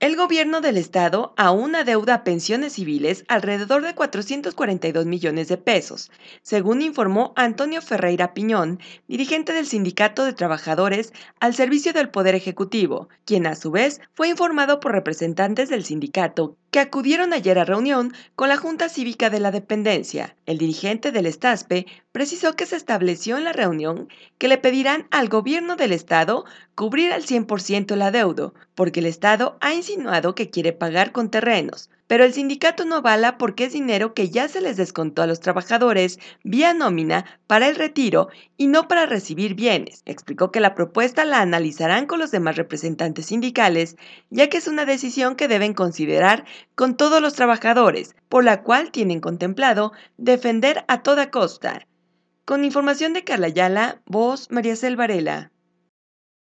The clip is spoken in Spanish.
El gobierno del estado aún adeuda a pensiones civiles alrededor de 442 millones de pesos, según informó Antonio Ferreira Piñón, dirigente del Sindicato de Trabajadores al servicio del Poder Ejecutivo, quien a su vez fue informado por representantes del sindicato que acudieron ayer a reunión con la Junta Cívica de la Dependencia. El dirigente del Estaspe precisó que se estableció en la reunión que le pedirán al gobierno del Estado cubrir al 100% la deuda, porque el Estado ha insinuado que quiere pagar con terrenos, pero el sindicato no avala porque es dinero que ya se les descontó a los trabajadores vía nómina para el retiro y no para recibir bienes. Explicó que la propuesta la analizarán con los demás representantes sindicales, ya que es una decisión que deben considerar con todos los trabajadores, por la cual tienen contemplado defender a toda costa. Con información de Carla Ayala, voz María Selvarela.